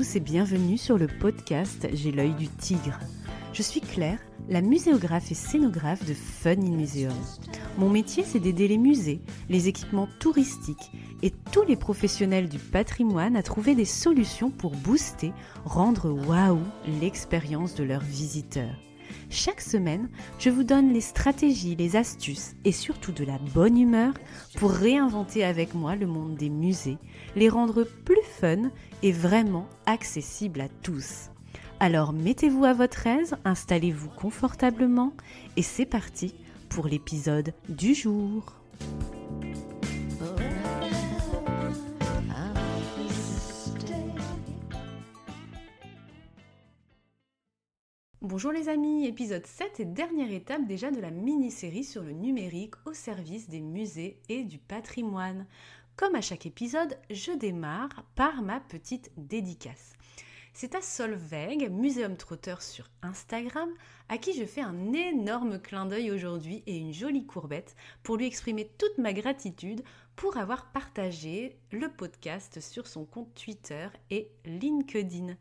tous et bienvenue sur le podcast J'ai l'œil du tigre. Je suis Claire, la muséographe et scénographe de Fun in Museum. Mon métier, c'est d'aider les musées, les équipements touristiques et tous les professionnels du patrimoine à trouver des solutions pour booster, rendre waouh l'expérience de leurs visiteurs. Chaque semaine, je vous donne les stratégies, les astuces et surtout de la bonne humeur pour réinventer avec moi le monde des musées, les rendre plus fun et vraiment accessibles à tous. Alors mettez-vous à votre aise, installez-vous confortablement et c'est parti pour l'épisode du jour. Bonjour les amis, épisode 7 et dernière étape déjà de la mini-série sur le numérique au service des musées et du patrimoine. Comme à chaque épisode, je démarre par ma petite dédicace. C'est à Solveig, Muséum Trotteur sur Instagram, à qui je fais un énorme clin d'œil aujourd'hui et une jolie courbette pour lui exprimer toute ma gratitude pour avoir partagé le podcast sur son compte Twitter et LinkedIn.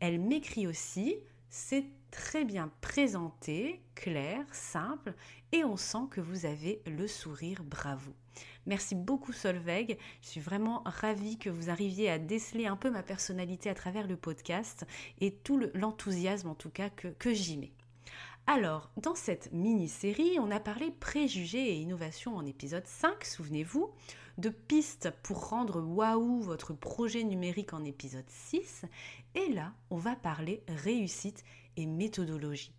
Elle m'écrit aussi c'est très bien présenté, clair, simple, et on sent que vous avez le sourire, bravo. Merci beaucoup Solveig, je suis vraiment ravie que vous arriviez à déceler un peu ma personnalité à travers le podcast et tout l'enthousiasme en tout cas que, j'y mets. Alors, dans cette mini-série, on a parlé préjugés et innovation en épisode 5, souvenez-vous, de pistes pour rendre waouh votre projet numérique en épisode 6, et là, on va parler réussite et méthodologie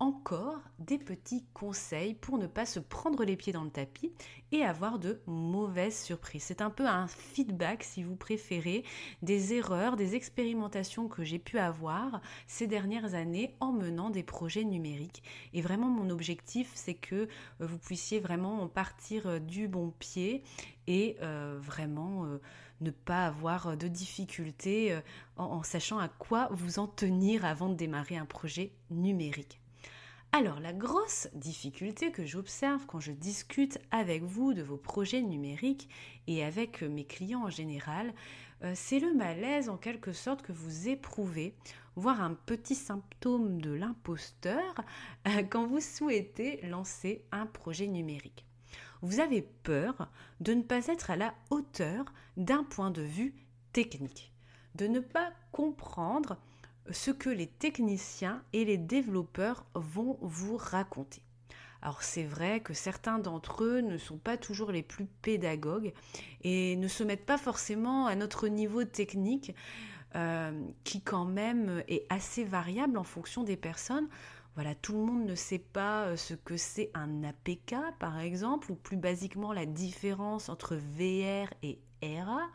encore des petits conseils pour ne pas se prendre les pieds dans le tapis et avoir de mauvaises surprises. C'est un peu un feedback, si vous préférez, des erreurs, des expérimentations que j'ai pu avoir ces dernières années en menant des projets numériques. Et vraiment, mon objectif, c'est que euh, vous puissiez vraiment partir euh, du bon pied et euh, vraiment ne pas avoir de difficultés en sachant à quoi vous en tenir avant de démarrer un projet numérique. Alors la grosse difficulté que j'observe quand je discute avec vous de vos projets numériques et avec euh, mes clients en général, euh, c'est le malaise en quelque sorte que vous éprouvez, voire un petit symptôme de l'imposteur euh, quand vous souhaitez lancer un projet numérique. Vous avez peur de ne pas être à la hauteur d'un point de vue technique, de ne pas comprendre ce que les techniciens et les développeurs vont vous raconter. Alors c'est vrai que certains d'entre eux ne sont pas toujours les plus pédagogues et ne se mettent pas forcément à notre niveau technique euh, qui quand même est assez variable en fonction des personnes. Voilà, tout le monde ne sait pas euh, ce que c'est un APK par exemple, ou plus basiquement la différence entre VR et ERA,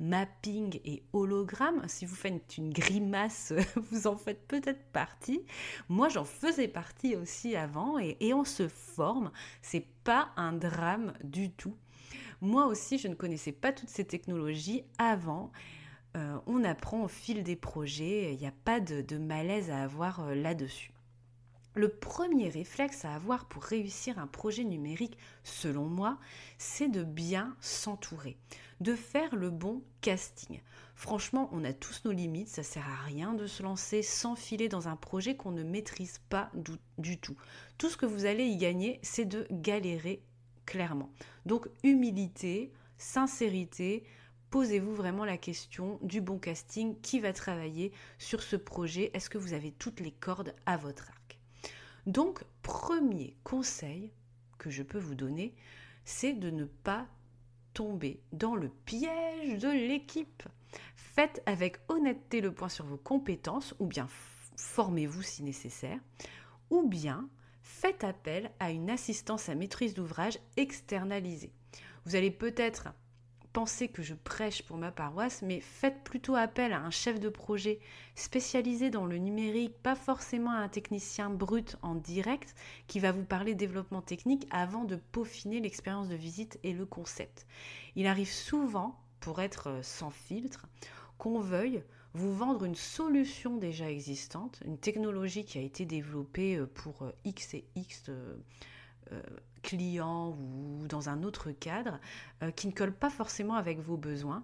mapping et hologramme. Si vous faites une grimace, vous en faites peut-être partie. Moi, j'en faisais partie aussi avant et, on se forme. C'est pas un drame du tout. Moi aussi, je ne connaissais pas toutes ces technologies avant. Euh, on apprend au fil des projets, il n'y a pas de, malaise à avoir euh, là-dessus. Le premier réflexe à avoir pour réussir un projet numérique, selon moi, c'est de bien s'entourer, de faire le bon casting. Franchement, on a tous nos limites, ça sert à rien de se lancer, sans s'enfiler dans un projet qu'on ne maîtrise pas du, tout. Tout ce que vous allez y gagner, c'est de galérer clairement. Donc humilité, sincérité, posez-vous vraiment la question du bon casting, qui va travailler sur ce projet, est-ce que vous avez toutes les cordes à votre arc donc, premier conseil que je peux vous donner, c'est de ne pas tomber dans le piège de l'équipe. Faites avec honnêteté le point sur vos compétences, ou bien formez-vous si nécessaire, ou bien faites appel à une assistance à maîtrise d'ouvrage externalisée. Vous allez peut-être pensez que je prêche pour ma paroisse, mais faites plutôt appel à un chef de projet spécialisé dans le numérique, pas forcément à un technicien brut en direct qui va vous parler développement technique avant de peaufiner l'expérience de visite et le concept. Il arrive souvent, pour être euh, sans filtre, qu'on veuille vous vendre une solution déjà existante, une technologie qui a été développée euh, pour euh, X et X client ou dans un autre cadre euh, qui ne colle pas forcément avec vos besoins.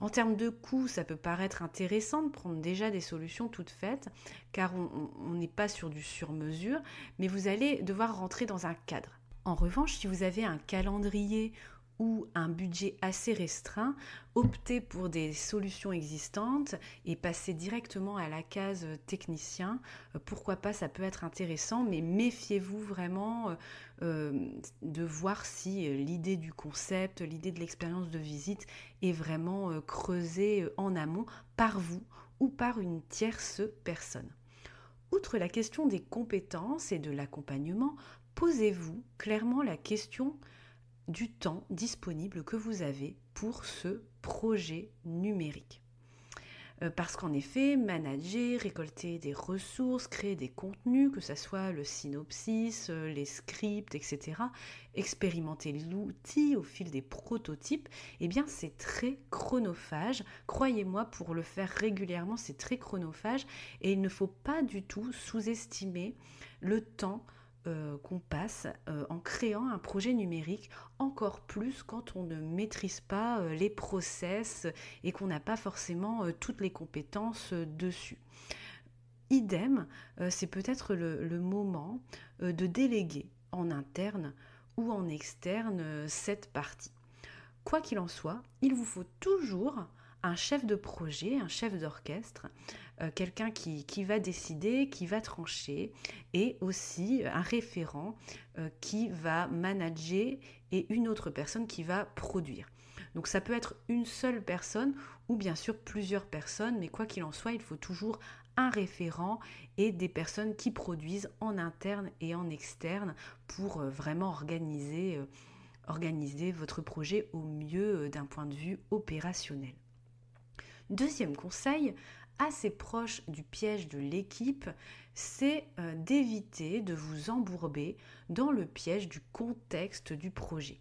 En termes de coûts, ça peut paraître intéressant de prendre déjà des solutions toutes faites, car on n'est pas sur du sur-mesure, mais vous allez devoir rentrer dans un cadre. En revanche, si vous avez un calendrier ou un budget assez restreint, opter pour des solutions existantes et passer directement à la case technicien. Euh, pourquoi pas, ça peut être intéressant, mais méfiez-vous vraiment euh, euh, de voir si l'idée du concept, l'idée de l'expérience de visite est vraiment creusée en amont par vous ou par une tierce personne. Outre la question des compétences et de l'accompagnement, posez-vous clairement la question du temps disponible que vous avez pour ce projet numérique. Euh, parce qu'en effet, manager, récolter des ressources, créer des contenus, que ce soit le synopsis, euh, les scripts, etc., expérimenter l'outil au fil des prototypes, eh bien c'est très chronophage. Croyez-moi, pour le faire régulièrement, c'est très chronophage et il ne faut pas du tout sous-estimer le temps euh, qu'on passe euh, en créant un projet numérique, encore plus quand on ne maîtrise pas euh, les process et qu'on n'a pas forcément toutes les compétences dessus. Idem, c'est peut-être le, moment de déléguer en interne ou en externe cette partie. Quoi qu'il en soit, il vous faut toujours un chef de projet, un chef d'orchestre euh, quelqu'un qui, va décider, qui va trancher, et aussi euh, un référent euh, qui va manager et une autre personne qui va produire. Donc ça peut être une seule personne ou bien sûr plusieurs personnes, mais quoi qu'il en soit, il faut toujours un référent et des personnes qui produisent en interne et en externe pour vraiment organiser votre projet au mieux d'un point de vue opérationnel. Deuxième conseil, assez proche du piège de l'équipe, c'est euh, d'éviter de vous embourber dans le piège du contexte du projet.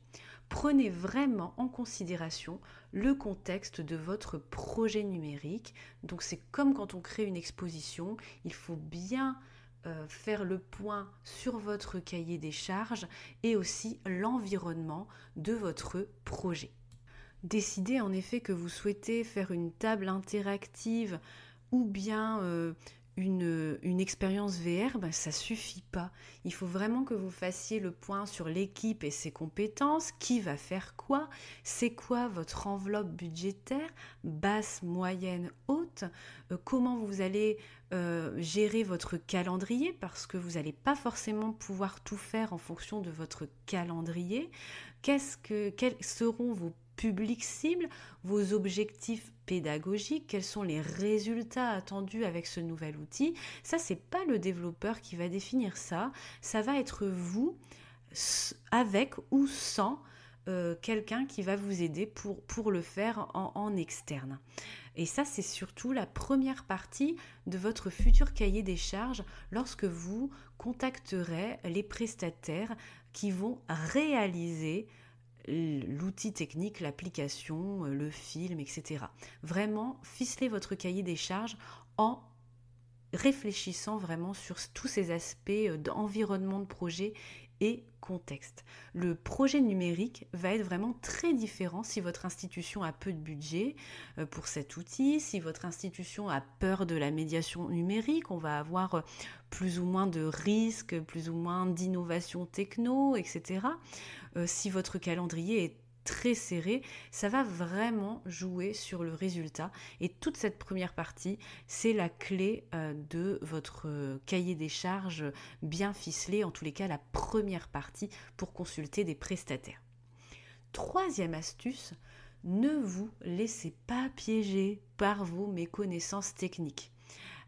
Prenez vraiment en considération le contexte de votre projet numérique. Donc c'est comme quand on crée une exposition, il faut bien euh, faire le point sur votre cahier des charges et aussi l'environnement de votre projet. Décider en effet que vous souhaitez faire une table interactive ou bien euh, euh, une, expérience VR, ça bah, ça suffit pas. Il faut vraiment que vous fassiez le point sur l'équipe et ses compétences, qui va faire quoi, c'est quoi votre enveloppe budgétaire, basse, moyenne, haute, euh, comment vous allez gérer votre calendrier, parce que vous n'allez pas forcément pouvoir tout faire en fonction de votre calendrier, quest que, quels seront vos public cible, vos objectifs pédagogiques, quels sont les résultats attendus avec ce nouvel outil. Ça, c'est pas le développeur qui va définir ça. Ça va être vous avec ou sans euh, quelqu'un qui va vous aider pour, pour le faire en externe. Et ça, c'est surtout la première partie de votre futur cahier des charges lorsque vous contacterez les prestataires qui vont réaliser l'outil technique, l'application, euh, le film, etc. Vraiment, ficelez votre cahier des charges en réfléchissant vraiment sur tous ces aspects euh, d'environnement de projet et contexte. Le projet numérique va être vraiment très différent si votre institution a peu de budget euh, pour cet outil, si votre institution a peur de la médiation numérique, on va avoir euh, plus ou moins de risques, plus ou moins d'innovations techno, etc. Euh, si votre calendrier est très serré, ça va vraiment jouer sur le résultat. Et toute cette première partie, c'est la clé euh, de votre euh, cahier des charges bien ficelé, en tous les cas la première partie pour consulter des prestataires. Troisième astuce, ne vous laissez pas piéger par vos méconnaissances techniques.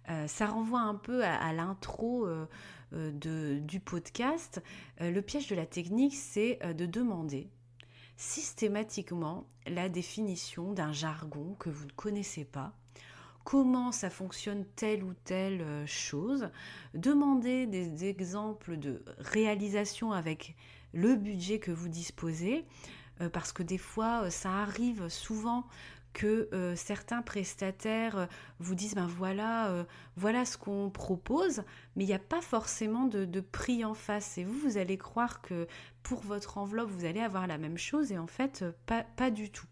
Euh, ça renvoie un peu à, l'intro du podcast. le piège de la technique, c'est de demander systématiquement la définition d'un jargon que vous ne connaissez pas comment ça fonctionne telle ou telle euh, chose. Demandez des exemples de réalisation avec le budget que vous disposez, euh, parce que des fois, euh, ça arrive souvent que euh, certains prestataires euh, vous disent ben voilà, euh, voilà ce qu'on propose, mais il n'y a pas forcément de, prix en face. Et vous, vous allez croire que pour votre enveloppe, vous allez avoir la même chose et en fait, pas, pas du tout.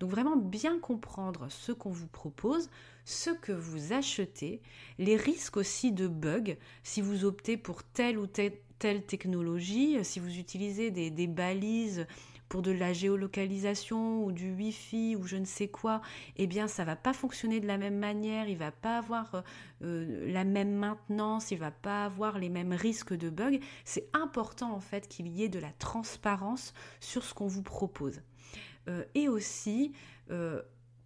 Donc vraiment bien comprendre ce qu'on vous propose, ce que vous achetez, les risques aussi de bugs, si vous optez pour telle ou telle, telle technologie, si vous utilisez des, des balises pour de la géolocalisation ou du Wi-Fi ou je ne sais quoi, eh bien ça va pas fonctionner de la même manière, il va pas avoir euh, euh, la même maintenance, il va pas avoir les mêmes risques de bugs. C'est important en fait qu'il y ait de la transparence sur ce qu'on vous propose. Euh, et aussi,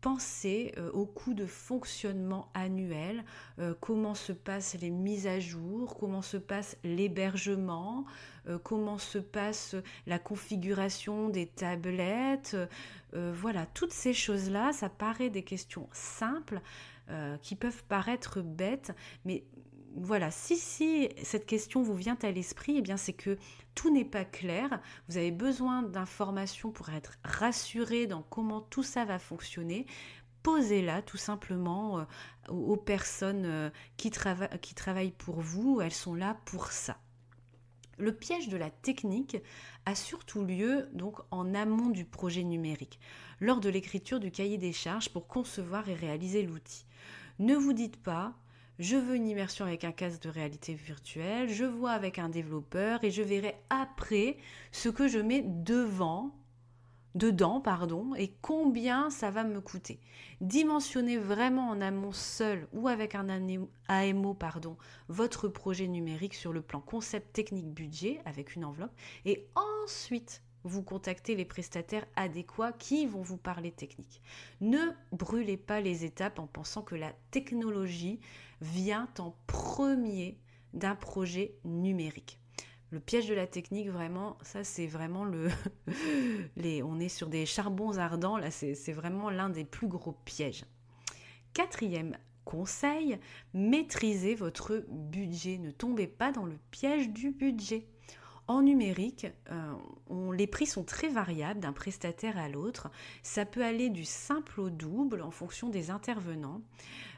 penser euh, au coût de fonctionnement annuel, euh, comment se passent les mises à jour, comment se passe l'hébergement, euh, comment se passe la configuration des tablettes. voilà, toutes ces choses-là, ça paraît des questions simples qui peuvent paraître bêtes, mais voilà, si, si cette question vous vient à l'esprit, eh bien c'est que tout n'est pas clair. Vous avez besoin d'informations pour être rassuré dans comment tout ça va fonctionner. Posez-la tout simplement euh, aux personnes euh, qui, qui travaillent pour vous. Elles sont là pour ça. Le piège de la technique a surtout lieu donc en amont du projet numérique, lors de l'écriture du cahier des charges pour concevoir et réaliser l'outil. Ne vous dites pas je veux une immersion avec un casque de réalité virtuelle, je vois avec un développeur et je verrai après ce que je mets devant dedans pardon et combien ça va me coûter. Dimensionnez vraiment en amont seul ou avec un AMO pardon, votre projet numérique sur le plan concept technique budget avec une enveloppe et ensuite vous contactez les prestataires adéquats qui vont vous parler technique. Ne brûlez pas les étapes en pensant que la technologie vient en premier d'un projet numérique. Le piège de la technique, vraiment, ça c'est vraiment le... on est sur des charbons ardents, là c'est vraiment l'un des plus gros pièges. Quatrième conseil, maîtrisez votre budget. Ne tombez pas dans le piège du budget. En numérique, euh, les prix sont très variables d'un prestataire à l'autre. Ça peut aller du simple au double en fonction des intervenants.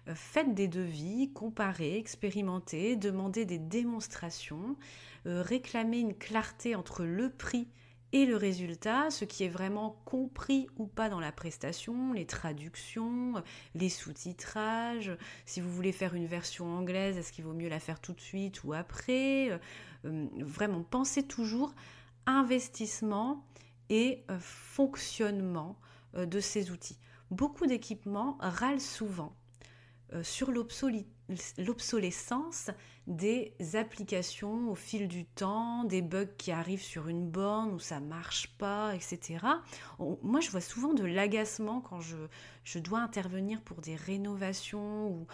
Euh, faites des devis, comparez, expérimentez, demandez des démonstrations, euh, réclamez une clarté entre le prix et le résultat, ce qui est vraiment compris ou pas dans la prestation, les traductions, les sous-titrages, si vous voulez faire une version anglaise, est-ce qu'il vaut mieux la faire tout de suite ou après euh, hum, Vraiment, pensez toujours investissement et euh, fonctionnement euh, de ces outils. Beaucoup d'équipements râlent souvent sur l'obsolescence des applications au fil du temps, des bugs qui arrivent sur une borne où ça marche pas, etc. moi, je vois souvent de l'agacement quand je, je, dois intervenir pour des rénovations ou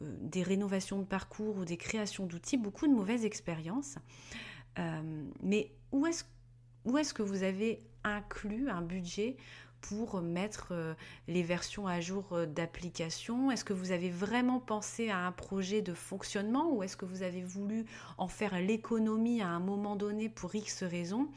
euh, des rénovations de parcours ou des créations d'outils, beaucoup de mauvaises expériences. Euh, mais où où est-ce que vous avez inclus un budget pour mettre euh, les versions à jour euh, d'applications Est-ce que vous avez vraiment pensé à un projet de fonctionnement ou est-ce que vous avez voulu en faire l'économie à un moment donné pour X raisons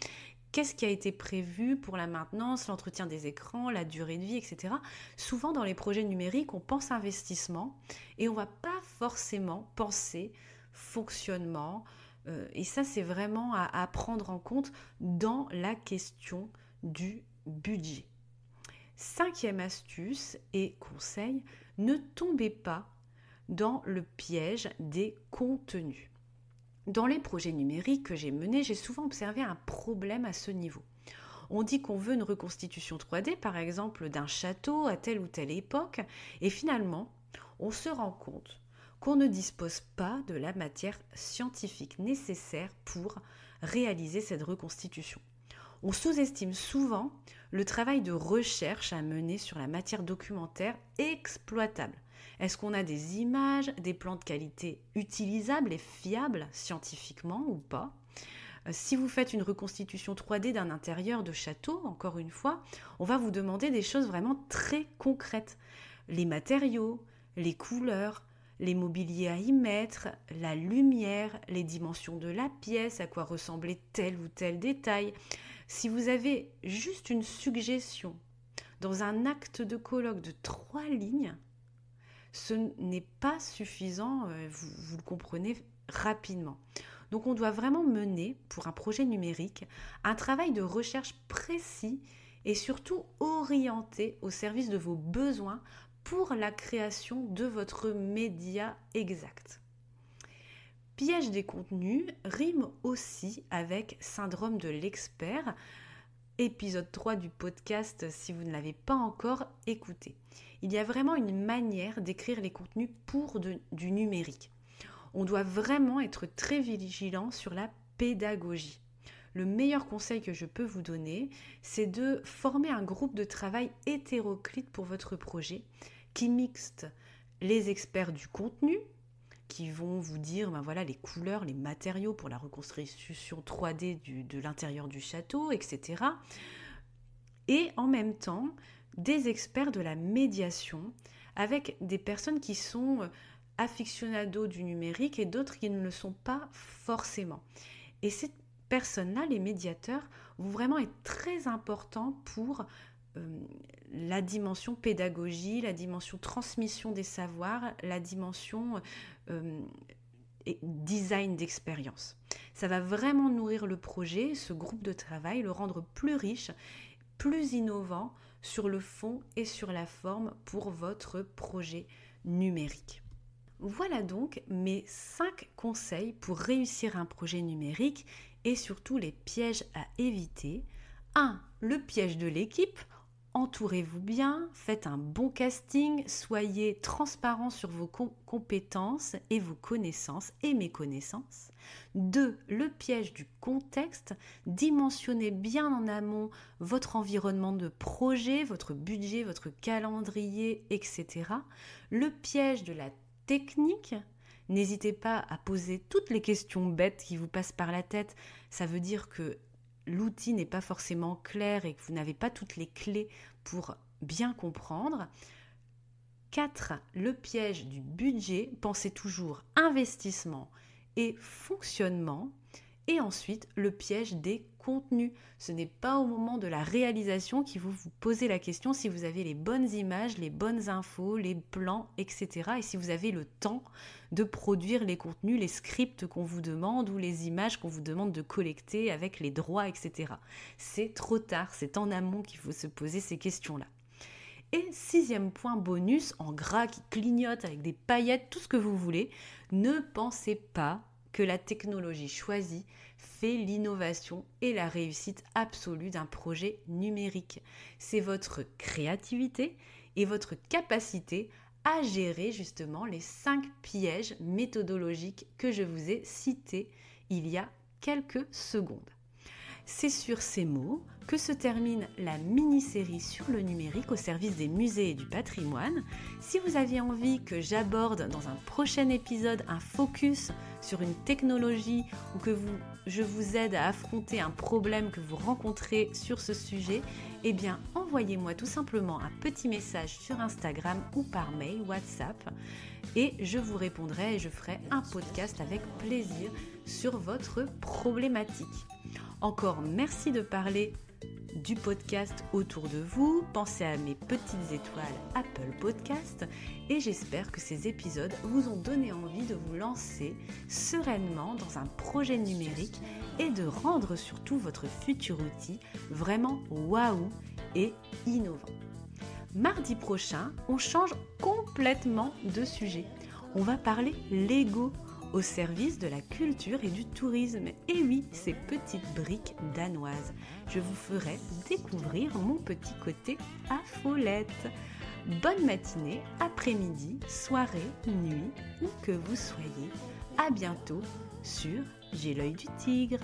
Qu'est-ce qui a été prévu pour la maintenance, l'entretien des écrans, la durée de vie, etc. Souvent dans les projets numériques, on pense investissement et on ne va pas forcément penser fonctionnement. Euh, et ça, c'est vraiment à prendre en compte dans la question du budget. Cinquième astuce et conseil, ne tombez pas dans le piège des contenus. Dans les projets numériques que j'ai menés, j'ai souvent observé un problème à ce niveau. On dit qu'on veut une reconstitution 3D, par exemple, d'un château à telle ou telle époque, et finalement, on se rend compte qu'on ne dispose pas de la matière scientifique nécessaire pour réaliser cette reconstitution. On sous-estime souvent le travail de recherche à mener sur la matière documentaire exploitable. Est-ce qu'on a des images, des plans de qualité utilisables et fiables scientifiquement ou pas euh, si vous faites une reconstitution 3D d'un intérieur de château, encore une fois, on va vous demander des choses vraiment très concrètes. Les matériaux, les couleurs, les mobiliers à y mettre, la lumière, les dimensions de la pièce, à quoi ressemblait tel ou tel détail, si vous avez juste une suggestion dans un acte de colloque de trois lignes, ce n'est pas suffisant, euh, vous, le comprenez rapidement. Donc on doit vraiment mener, pour un projet numérique, un travail de recherche précis et surtout orienté au service de vos besoins pour la création de votre média exact. Piège des contenus rime aussi avec syndrome de l'expert, épisode 3 du podcast si vous ne l'avez pas encore écouté. Il y a vraiment une manière d'écrire les contenus pour du numérique. On doit vraiment être très vigilant sur la pédagogie. Le meilleur conseil que je peux vous donner, c'est de former un groupe de travail hétéroclite pour votre projet qui mixte les experts du contenu, qui vont vous dire ben voilà, les couleurs, les matériaux pour la reconstruction 3D du, de l'intérieur du château, etc. Et en même temps, des experts de la médiation avec des personnes qui sont euh, aficionados du numérique et d'autres qui ne le sont pas forcément. Et ces personnes-là, les médiateurs, vont vraiment être très importants pour euh, la dimension pédagogie, la dimension transmission des savoirs, la dimension euh, design d'expérience. Ça va vraiment nourrir le projet, ce groupe de travail, le rendre plus riche, plus innovant sur le fond et sur la forme pour votre projet numérique. Voilà donc mes 5 conseils pour réussir un projet numérique et surtout les pièges à éviter. 1. Le piège de l'équipe entourez-vous bien, faites un bon casting, soyez transparent sur vos compétences et vos connaissances et mes connaissances. 2. Le piège du contexte. Dimensionnez bien en amont votre environnement de projet, votre budget, votre calendrier, etc. Le piège de la technique. N'hésitez pas à poser toutes les questions bêtes qui vous passent par la tête. Ça veut dire que l'outil n'est pas forcément clair et que vous n'avez pas toutes les clés pour bien comprendre. 4. Le piège du budget. Pensez toujours investissement et fonctionnement. Et ensuite, le piège des contenus. Ce n'est pas au moment de la réalisation qu'il faut vous poser la question si vous avez les bonnes images, les bonnes infos, les plans, etc. Et si vous avez le temps de produire les contenus, les scripts qu'on vous demande ou les images qu'on vous demande de collecter avec les droits, etc. C'est trop tard, c'est en amont qu'il faut se poser ces questions-là. Et sixième point bonus, en gras qui clignote avec des paillettes, tout ce que vous voulez, ne pensez pas que la technologie choisie fait l'innovation et la réussite absolue d'un projet numérique. C'est votre créativité et votre capacité à gérer justement les cinq pièges méthodologiques que je vous ai cités il y a quelques secondes. C'est sur ces mots que se termine la mini-série sur le numérique au service des musées et du patrimoine. Si vous aviez envie que j'aborde dans un prochain épisode un focus sur une technologie ou que vous, je vous aide à affronter un problème que vous rencontrez sur ce sujet, eh bien envoyez-moi tout simplement un petit message sur Instagram ou par mail WhatsApp et je vous répondrai et je ferai un podcast avec plaisir sur votre problématique. Encore merci de parler du podcast autour de vous, pensez à mes petites étoiles Apple Podcast et j'espère que ces épisodes vous ont donné envie de vous lancer sereinement dans un projet numérique et de rendre surtout votre futur outil vraiment waouh et innovant. Mardi prochain, on change complètement de sujet. On va parler Lego au service de la culture et du tourisme. Et oui, ces petites briques danoises. Je vous ferai découvrir mon petit côté à Follette. Bonne matinée, après-midi, soirée, nuit, où que vous soyez. À bientôt sur J'ai l'œil du tigre.